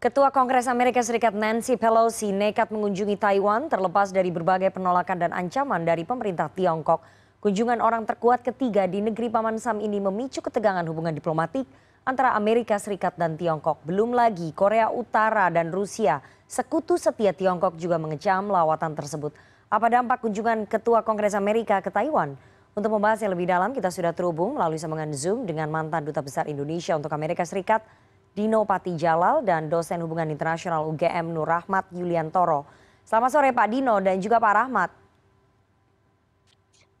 Ketua Kongres Amerika Serikat Nancy Pelosi nekat mengunjungi Taiwan terlepas dari berbagai penolakan dan ancaman dari pemerintah Tiongkok. Kunjungan orang terkuat ketiga di negeri Paman Sam ini memicu ketegangan hubungan diplomatik antara Amerika Serikat dan Tiongkok. Belum lagi Korea Utara dan Rusia, sekutu setia Tiongkok juga mengecam lawatan tersebut. Apa dampak kunjungan Ketua Kongres Amerika ke Taiwan? Untuk membahas yang lebih dalam, kita sudah terhubung melalui sambungan Zoom dengan mantan Duta Besar Indonesia untuk Amerika Serikat, Dino Pati Jalal dan dosen hubungan internasional UGM Nur Rahmat Yuliantoro. Selamat sore Pak Dino dan juga Pak Rahmat.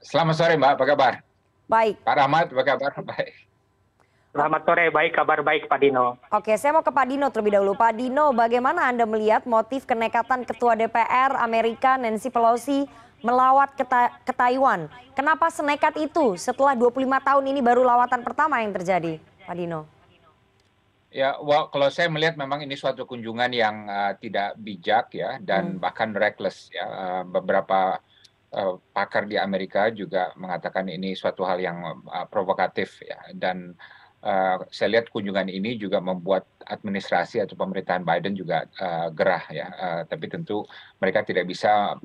Selamat sore Mbak, apa kabar? Baik. Pak Rahmat, apa kabar? Baik. Selamat sore, baik kabar baik Pak Dino. Oke, saya mau ke Pak Dino terlebih dahulu. Pak Dino, bagaimana Anda melihat motif kenekatan Ketua DPR Amerika Nancy Pelosi melawat ke, ta ke Taiwan? Kenapa senekat itu setelah 25 tahun ini baru lawatan pertama yang terjadi, Pak Dino? Ya, well, kalau saya melihat memang ini suatu kunjungan yang uh, tidak bijak ya dan hmm. bahkan reckless ya. Uh, beberapa uh, pakar di Amerika juga mengatakan ini suatu hal yang uh, provokatif ya dan Uh, saya lihat kunjungan ini juga membuat administrasi atau pemerintahan Biden juga uh, gerah ya, uh, tapi tentu mereka tidak bisa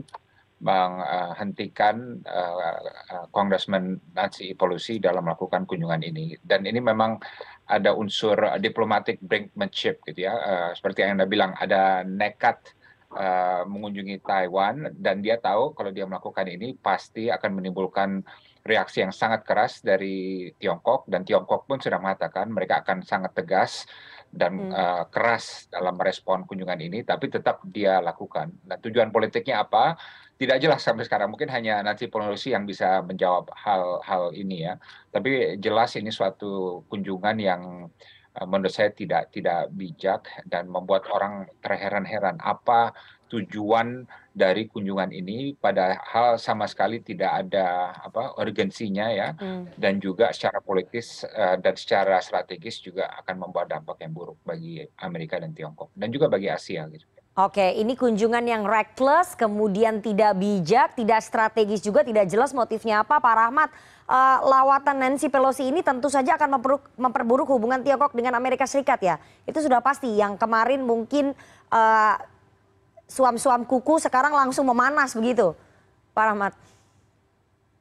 menghentikan uh, uh, Congressman Nancy Pelosi dalam melakukan kunjungan ini. Dan ini memang ada unsur uh, diplomatic brinkmanship gitu ya. Uh, seperti yang Anda bilang ada nekat uh, mengunjungi Taiwan dan dia tahu kalau dia melakukan ini pasti akan menimbulkan reaksi yang sangat keras dari Tiongkok dan Tiongkok pun sudah mengatakan mereka akan sangat tegas dan hmm. eh, keras dalam merespon kunjungan ini, tapi tetap dia lakukan. Nah, tujuan politiknya apa? Tidak jelas sampai sekarang. Mungkin hanya nanti polisi yang bisa menjawab hal-hal ini ya. Tapi jelas ini suatu kunjungan yang eh, menurut saya tidak tidak bijak dan membuat orang terheran-heran apa tujuan dari kunjungan ini padahal sama sekali tidak ada apa urgensinya ya hmm. dan juga secara politis uh, dan secara strategis juga akan membuat dampak yang buruk bagi Amerika dan Tiongkok dan juga bagi Asia gitu. Oke, ini kunjungan yang reckless, kemudian tidak bijak, tidak strategis juga, tidak jelas motifnya apa. Pak Rahmat, uh, lawatan Nancy Pelosi ini tentu saja akan memperburuk, memperburuk hubungan Tiongkok dengan Amerika Serikat ya. Itu sudah pasti. Yang kemarin mungkin uh, suam-suam kuku sekarang langsung memanas begitu, Pak Rahmat?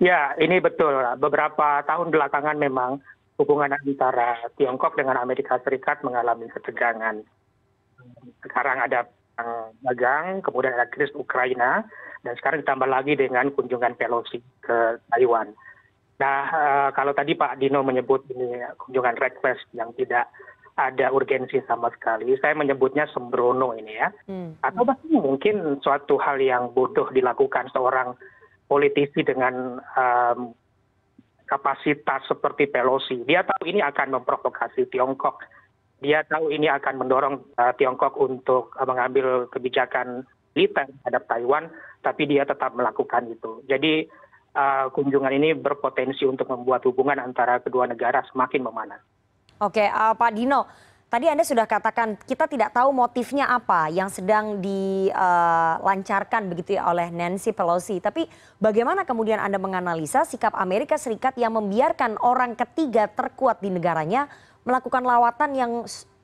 Ya, ini betul. Beberapa tahun belakangan memang hubungan antara Tiongkok dengan Amerika Serikat mengalami ketegangan. Sekarang ada dagang, kemudian ada krisis Ukraina, dan sekarang ditambah lagi dengan kunjungan Pelosi ke Taiwan. Nah, eh, kalau tadi Pak Dino menyebut ini kunjungan request yang tidak ada urgensi sama sekali. Saya menyebutnya sembrono ini ya. Hmm. Atau bahkan mungkin suatu hal yang bodoh dilakukan seorang politisi dengan um, kapasitas seperti Pelosi. Dia tahu ini akan memprovokasi Tiongkok. Dia tahu ini akan mendorong uh, Tiongkok untuk uh, mengambil kebijakan militer terhadap Taiwan, tapi dia tetap melakukan itu. Jadi uh, kunjungan ini berpotensi untuk membuat hubungan antara kedua negara semakin memanas oke eh, pak dino tadi anda sudah katakan kita tidak tahu motifnya apa yang sedang dilancarkan eh, begitu ya oleh nancy pelosi tapi bagaimana kemudian anda menganalisa sikap amerika serikat yang membiarkan orang ketiga terkuat di negaranya melakukan lawatan yang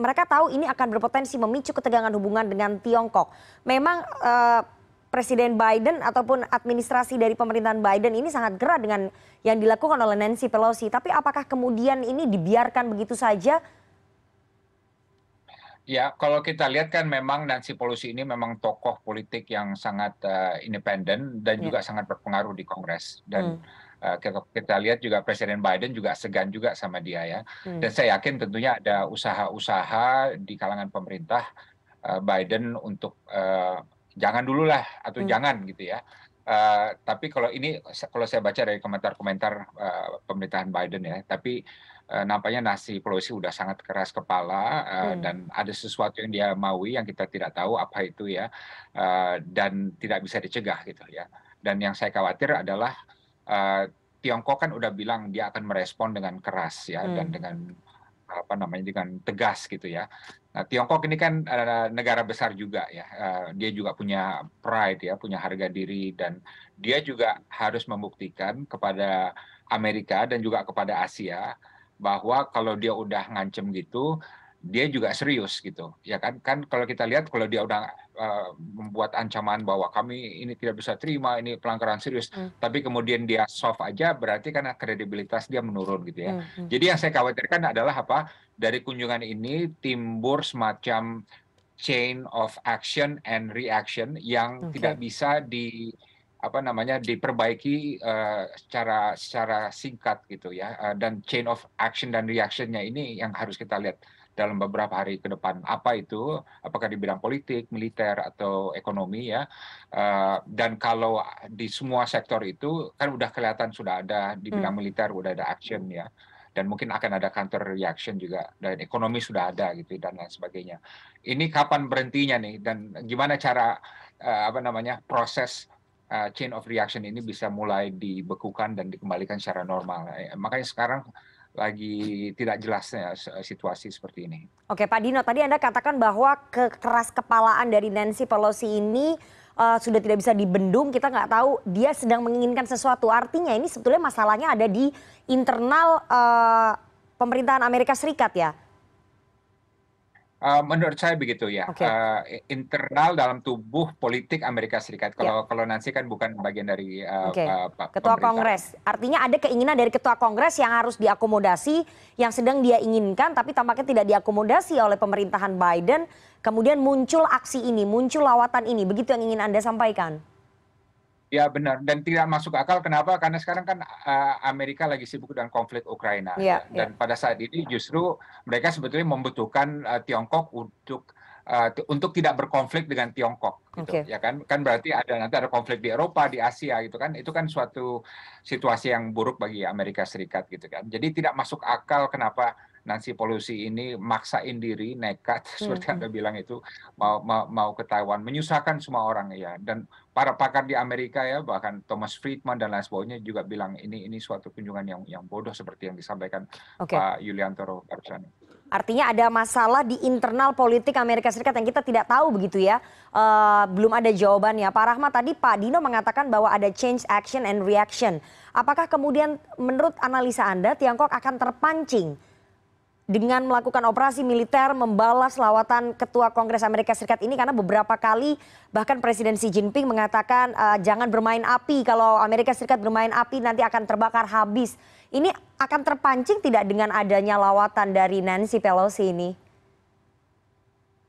mereka tahu ini akan berpotensi memicu ketegangan hubungan dengan tiongkok memang uh, Presiden Biden ataupun administrasi dari pemerintahan Biden ini sangat gerak dengan yang dilakukan oleh Nancy Pelosi. Tapi apakah kemudian ini dibiarkan begitu saja Ya, kalau kita lihat kan memang Nancy Pelosi ini memang tokoh politik yang sangat uh, independen dan ya. juga sangat berpengaruh di Kongres dan kalau hmm. uh, eh, kita, lihat juga Presiden Biden juga segan juga sama dia ya. Hmm. Dan saya yakin tentunya ada usaha-usaha di kalangan pemerintah eh, Biden untuk uh, jangan dulu lah atau hmm. jangan gitu ya. Uh, tapi kalau ini kalau saya baca dari komentar-komentar uh, pemerintahan Biden ya, tapi uh, nampaknya nasi Pelosi udah sangat keras kepala uh, hmm. dan ada sesuatu yang dia maui yang kita tidak tahu apa itu ya uh, dan tidak bisa dicegah gitu ya. Dan yang saya khawatir adalah uh, Tiongkok kan udah bilang dia akan merespon dengan keras ya hmm. dan dengan apa namanya dengan tegas gitu ya. Nah, Tiongkok ini kan eh, negara besar juga ya. Eh, dia juga punya pride ya, punya harga diri dan dia juga harus membuktikan kepada Amerika dan juga kepada Asia bahwa kalau dia udah ngancem gitu, dia juga serius gitu. Ya kan? Kan kalau kita lihat kalau dia udah Eh, membuat ancaman bahwa kami ini tidak bisa terima ini pelanggaran serius hmm. tapi kemudian dia soft aja berarti karena kredibilitas dia menurun gitu ya hmm, hmm. jadi yang saya khawatirkan adalah apa dari kunjungan ini timbul semacam chain of action and reaction yang okay. tidak bisa di apa namanya diperbaiki uh, secara secara singkat gitu ya uh, dan chain of action dan reactionnya ini yang harus kita lihat dalam beberapa hari ke depan apa itu apakah di bidang politik militer atau ekonomi ya uh, dan kalau di semua sektor itu kan udah kelihatan sudah ada di hmm. bidang hmm. militer udah ada action ya dan mungkin akan ada counter reaction juga dan ekonomi sudah ada gitu dan lain sebagainya ini kapan berhentinya nih dan gimana cara apa namanya proses uh, chain of reaction ini bisa mulai dibekukan dan dikembalikan secara normal. Eh, makanya sekarang lagi tidak jelasnya situasi seperti ini. Oke Pak Dino, tadi Anda katakan bahwa kekeras kepalaan dari Nancy Pelosi ini uh, sudah tidak bisa dibendung, kita nggak tahu dia sedang menginginkan sesuatu. Artinya ini sebetulnya masalahnya ada di internal uh, pemerintahan Amerika Serikat ya? Uh, menurut saya begitu ya okay. uh, eh, internal dalam tubuh politik Amerika Serikat. Kalau yeah. kalau Nancy kan bukan bagian dari uh, eh, okay. uh, ketua Kongres. Artinya ada keinginan dari ketua Kongres yang harus diakomodasi, yang sedang dia inginkan, tapi tampaknya tidak diakomodasi oleh pemerintahan Biden. Kemudian muncul aksi ini, muncul lawatan ini. Begitu yang ingin anda sampaikan? Ya benar dan tidak masuk akal kenapa? Karena sekarang kan uh, Amerika lagi sibuk dengan konflik Ukraina ya, ya, dan pada saat ini justru mereka sebetulnya membutuhkan uh, Tiongkok untuk uh, untuk tidak berkonflik dengan Tiongkok gitu okay. ya kan kan berarti ada nanti ada konflik di Eropa di Asia gitu kan itu kan suatu situasi yang buruk bagi Amerika Serikat gitu kan. Jadi tidak masuk akal kenapa Nancy Pelosi ini maksain diri nekat seperti hmm. anda hmm. bilang itu mau, mau mau ke Taiwan menyusahkan semua orang ya dan para pakar di Amerika ya bahkan Thomas Friedman dan lain sebagainya juga bilang ini ini suatu kunjungan yang yang bodoh seperti yang disampaikan okay. Pak Yuliantoro barusan. Artinya ada masalah di internal politik Amerika Serikat yang kita tidak tahu begitu ya. Uh, belum ada jawabannya. Pak Rahmat tadi Pak Dino mengatakan bahwa ada change action and reaction. Apakah kemudian menurut analisa Anda Tiongkok akan terpancing dengan melakukan operasi militer membalas lawatan ketua Kongres Amerika Serikat ini karena beberapa kali bahkan Presiden Xi Jinping mengatakan uh, jangan bermain api kalau Amerika Serikat bermain api nanti akan terbakar habis. Ini akan terpancing tidak dengan adanya lawatan dari Nancy Pelosi ini?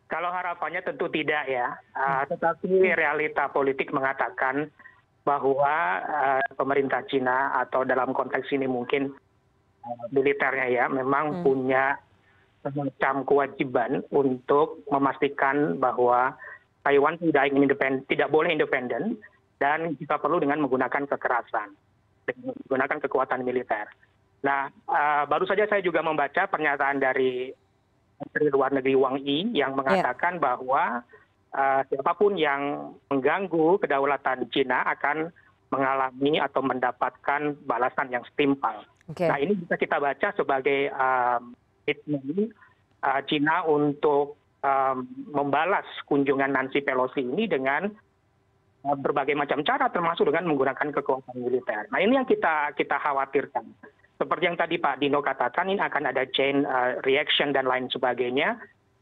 Kalau harapannya tentu tidak ya, uh, tetapi realita politik mengatakan bahwa uh, pemerintah Cina atau dalam konteks ini mungkin militernya ya memang hmm. punya semacam kewajiban untuk memastikan bahwa Taiwan tidak ingin independen, tidak boleh independen dan kita perlu dengan menggunakan kekerasan, menggunakan kekuatan militer. Nah, eh, baru saja saya juga membaca pernyataan dari Menteri Luar Negeri Wang Yi yang ya. mengatakan yeah. bahwa uh, siapapun yang mengganggu kedaulatan Cina akan mengalami atau mendapatkan balasan yang setimpal nah ini bisa kita baca sebagai um, uh, Cina untuk um, membalas kunjungan nancy pelosi ini dengan uh, berbagai macam cara termasuk dengan menggunakan kekuatan militer. Nah ini yang kita kita khawatirkan. Seperti yang tadi Pak Dino katakan ini akan ada chain uh, reaction dan lain sebagainya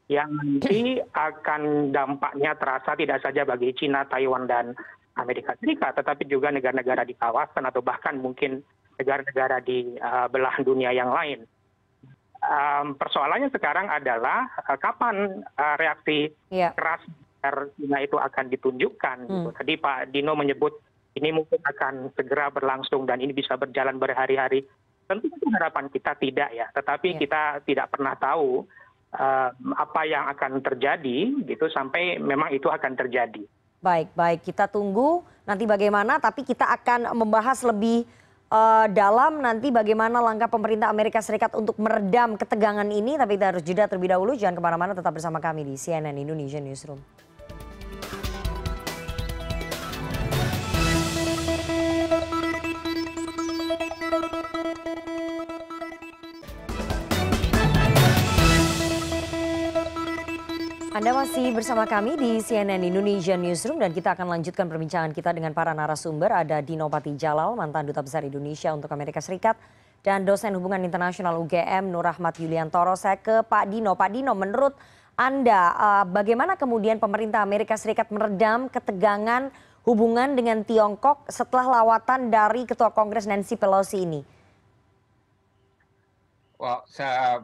yang nanti akan dampaknya terasa tidak saja bagi Cina, Taiwan dan Amerika Serikat, tetapi juga negara-negara di kawasan atau bahkan mungkin negara negara di eh, belahan dunia yang lain persoalannya sekarang adalah eh, kapan eh, reaksi iya. keras China itu akan ditunjukkan hmm. gitu. tadi Pak Dino menyebut ini mungkin akan segera berlangsung dan ini bisa berjalan berhari-hari tentu itu harapan kita tidak ya tetapi yeah. kita tidak pernah tahu uh, apa yang akan terjadi gitu sampai memang itu akan terjadi baik baik kita tunggu nanti bagaimana tapi kita akan membahas lebih Eh, dalam nanti bagaimana langkah pemerintah amerika serikat untuk meredam ketegangan ini tapi kita harus jeda terlebih dahulu jangan kemana mana tetap bersama kami di cnn indonesia newsroom Anda masih bersama kami di CNN Indonesia Newsroom dan kita akan lanjutkan perbincangan kita dengan para narasumber. Ada Dino Pati Jalal, mantan Duta Besar Indonesia untuk Amerika Serikat dan dosen hubungan internasional UGM Nur Rahmat Yuliantoro. Saya ke Pak Dino. Pak Dino, menurut Anda eh, bagaimana kemudian pemerintah Amerika Serikat meredam ketegangan hubungan dengan Tiongkok setelah lawatan dari Ketua Kongres Nancy Pelosi ini? Well, saya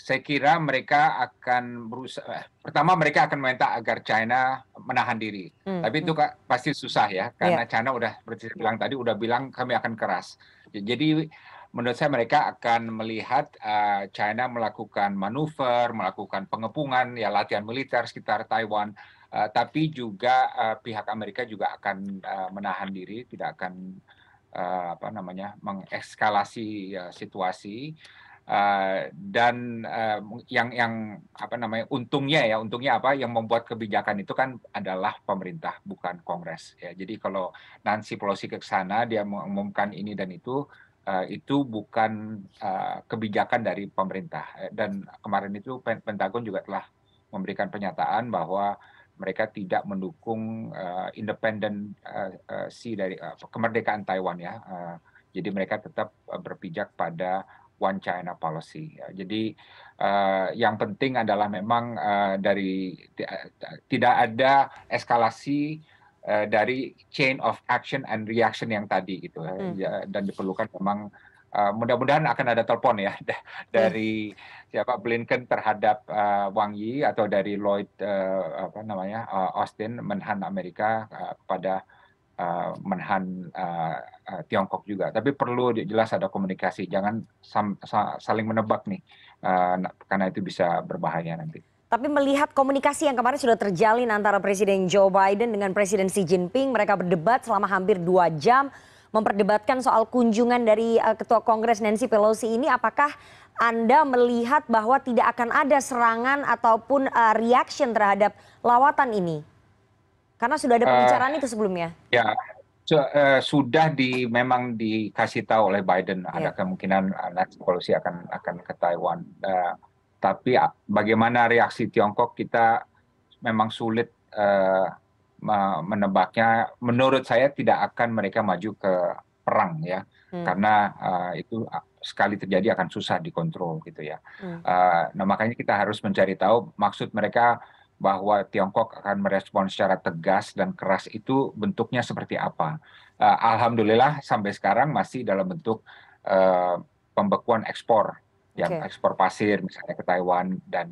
saya kira mereka akan berusaha. Eh, pertama mereka akan meminta agar China menahan diri. Hmm. Tapi itu hmm. kak, pasti susah ya, karena yeah. China udah seperti saya bilang tadi, udah bilang kami akan keras. Jadi menurut saya mereka akan melihat uh, China melakukan manuver, melakukan pengepungan, ya latihan militer sekitar Taiwan. Uh, tapi juga uh, pihak Amerika juga akan uh, menahan diri, tidak akan uh, apa namanya mengekskalasi uh, situasi. Uh, dan uh, yang yang apa namanya untungnya ya untungnya apa yang membuat kebijakan itu kan adalah pemerintah bukan kongres ya jadi kalau Nancy Pelosi ke sana dia mengumumkan ini dan itu uh, itu bukan uh, kebijakan dari pemerintah dan kemarin itu Pentagon juga telah memberikan pernyataan bahwa mereka tidak mendukung uh, independen uh, uh, si dari uh, kemerdekaan Taiwan ya uh, jadi mereka tetap berpijak pada One China Policy. Ya. Jadi uh, yang penting adalah memang uh, dari eh, tidak ada eskalasi uh, dari chain of action and reaction yang tadi gitu hmm. Ya, dan diperlukan memang Uh, mudah-mudahan akan ada telepon ya iya. dari hmm. siapa Blinken terhadap uh, Wang Yi atau dari Lloyd uh, apa namanya uh, Austin Menhan Amerika uh, kepada Eh, menahan eh, eh, Tiongkok juga. Tapi perlu jelas ada komunikasi, jangan saling menebak nih, karena itu bisa berbahaya nanti. Tapi melihat komunikasi yang kemarin sudah terjalin antara Presiden Joe Biden dengan Presiden Xi Jinping, mereka berdebat selama hampir dua jam, memperdebatkan soal kunjungan dari Ketua Kongres Nancy Pelosi ini, apakah anda melihat bahwa tidak akan ada serangan ataupun uh, reaction terhadap lawatan ini? karena sudah ada eh, pembicaraan itu sebelumnya ya eh, sudah di memang dikasih tahu oleh Biden yeah. ada kemungkinan next policy akan akan ke Taiwan uh, tapi ya, bagaimana reaksi Tiongkok kita memang sulit uh, menebaknya menurut saya tidak akan mereka maju ke perang ya hmm. karena uh, itu sekali terjadi akan susah dikontrol gitu ya hmm. uh, nah makanya kita harus mencari tahu maksud mereka bahwa Tiongkok akan merespon secara tegas dan keras itu bentuknya seperti apa. Uh, Alhamdulillah sampai sekarang masih dalam bentuk uh, pembekuan ekspor, yang okay. ekspor pasir misalnya ke Taiwan dan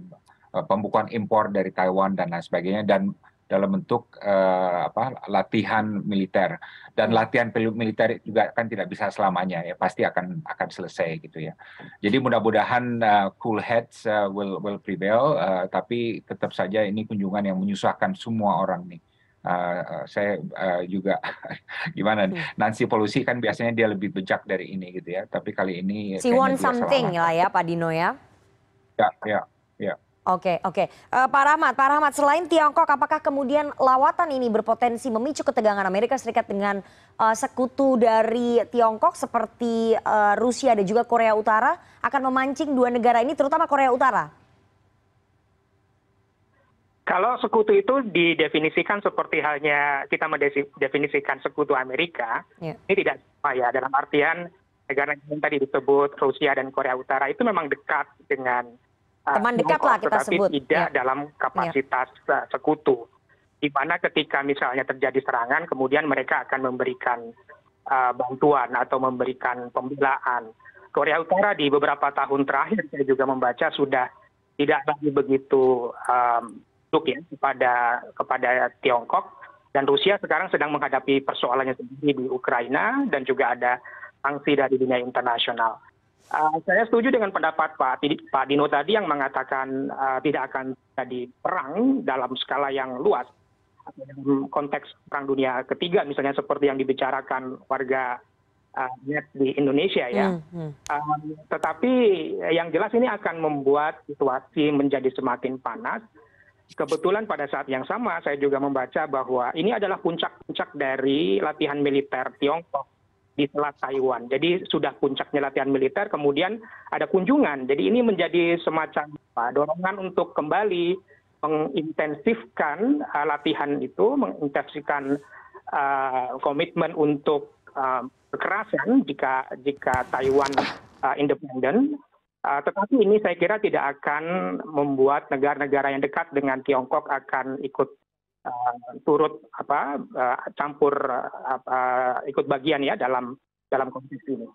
uh, pembukuan impor dari Taiwan dan lain sebagainya dan dalam bentuk uh, apa, latihan militer dan hmm. latihan militer juga kan tidak bisa selamanya ya pasti akan akan selesai gitu ya jadi mudah-mudahan uh, cool heads uh, will will prevail uh, tapi tetap saja ini kunjungan yang menyusahkan semua orang nih Uh, saya uh, juga gimana hmm. Nancy Pelosi kan biasanya dia lebih bijak dari ini gitu ya tapi kali ini si want something lah ya Pak Dino ya ya ya ya oke oke eh, pak rahmat pak rahmat selain tiongkok apakah kemudian lawatan ini berpotensi memicu ketegangan amerika serikat dengan eh, sekutu dari tiongkok seperti eh, rusia dan juga korea utara akan memancing dua negara ini terutama korea utara kalau sekutu itu didefinisikan seperti halnya kita mendefinisikan sekutu Amerika, yeah. ini tidak sama ya dalam artian negara yang tadi disebut Rusia dan Korea Utara itu memang dekat dengan Ah, teman dekat lah kita sebut tidak ya. dalam kapasitas ya. eh, sekutu di mana ketika misalnya terjadi serangan kemudian mereka akan memberikan uh, bantuan atau memberikan pembelaan. Korea Utara di beberapa tahun terakhir saya juga membaca sudah tidak lagi begitu um, ya kepada kepada Tiongkok dan Rusia sekarang sedang menghadapi persoalannya sendiri di Ukraina dan juga ada sanksi dari dunia internasional. Ah, saya setuju dengan pendapat pak Pak dino tadi yang mengatakan ah, tidak akan jadi perang dalam skala yang luas dalam konteks perang dunia ketiga misalnya seperti yang dibicarakan warga ah, net di Indonesia ya. Hmm, hmm. Tetapi yang jelas ini akan membuat situasi menjadi semakin panas. Kebetulan pada saat yang sama saya juga membaca bahwa ini adalah puncak-puncak dari latihan militer Tiongkok di selat taiwan jadi sudah puncaknya latihan militer kemudian ada kunjungan jadi ini menjadi semacam dorongan untuk kembali mengintensifkan uh, latihan itu mengintensifkan uh, komitmen untuk uh, kekerasan jika jika Taiwan independen Uh, tetapi ini saya kira tidak akan membuat negara-negara yang dekat dengan Tiongkok akan ikut Eh, turut eh, campur eh, ikut bagian ya dalam dalam konteks ini.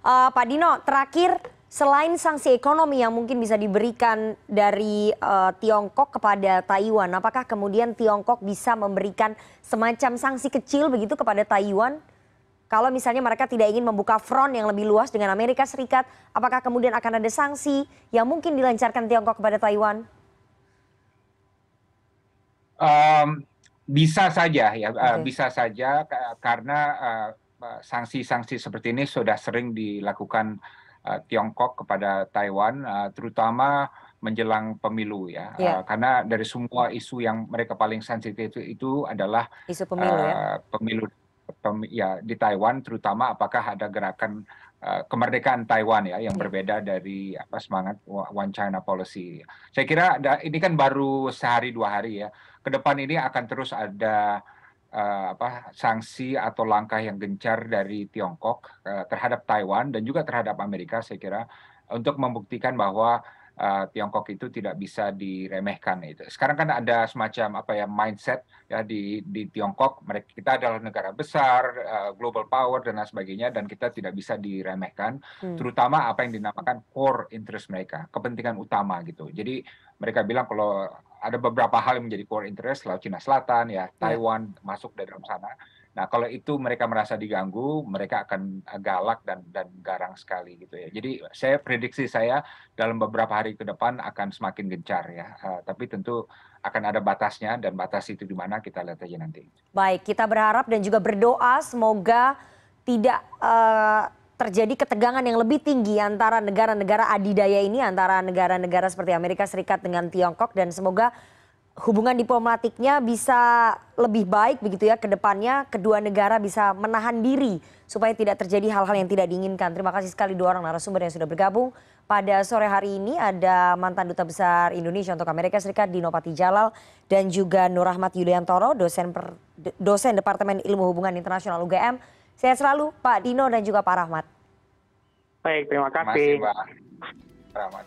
Uh, Pak Dino, terakhir selain sanksi ekonomi yang mungkin bisa diberikan dari uh, Tiongkok kepada Taiwan, apakah kemudian Tiongkok bisa memberikan semacam sanksi kecil begitu kepada Taiwan? Kalau misalnya mereka tidak ingin membuka front yang lebih luas dengan Amerika Serikat, apakah kemudian akan ada sanksi yang mungkin dilancarkan Tiongkok kepada Taiwan? bisa saja ya eh, bisa saja karena eh, sanksi sanksi seperti ini sudah sering dilakukan eh, tiongkok kepada taiwan terutama menjelang pemilu ya iya. karena dari semua isu yang mereka paling sensitif itu adalah isu pemilu ya pemilu ya di Taiwan terutama apakah ada gerakan kemerdekaan Taiwan ya yang iya. berbeda dari apa semangat One China Policy. Saya kira ini kan baru sehari dua hari ya ke depan ini akan terus ada uh, apa sanksi atau langkah yang gencar dari Tiongkok uh, terhadap Taiwan dan juga terhadap Amerika saya kira untuk membuktikan bahwa Eh, Tiongkok itu tidak bisa diremehkan itu. Sekarang kan ada semacam apa ya mindset ya di di Tiongkok mereka kita adalah negara besar, uh, global power dan lain sebagainya dan kita tidak bisa diremehkan hmm. terutama apa yang dinamakan core interest mereka, kepentingan utama gitu. Jadi mereka bilang kalau ada beberapa hal yang menjadi core interest, Laut Cina Selatan ya, ya. Taiwan hmm. masuk dari dalam sana Nah, kalau itu mereka merasa diganggu, mereka akan eh, galak dan dan garang sekali gitu ya. Jadi saya prediksi saya dalam beberapa hari ke depan akan semakin gencar ya. Uh, tapi tentu akan ada batasnya dan batas itu di mana kita lihat aja nanti. Baik, kita berharap dan juga berdoa semoga tidak uh, terjadi ketegangan yang lebih tinggi antara negara-negara adidaya ini antara negara-negara seperti Amerika Serikat dengan Tiongkok dan semoga hubungan diplomatiknya bisa lebih baik begitu ya ke depannya kedua negara bisa menahan diri supaya tidak terjadi hal-hal yang tidak diinginkan. Terima kasih sekali dua orang narasumber yang sudah bergabung. Pada sore hari ini ada mantan Duta Besar Indonesia untuk Amerika Serikat Dino Pati Jalal dan juga Nur Rahmat Yuliantoro dosen per, dosen Departemen Ilmu Hubungan Internasional UGM. Saya selalu Pak Dino dan juga Pak Rahmat. Baik, terima kasih. Terima kasih Pak Rahmat.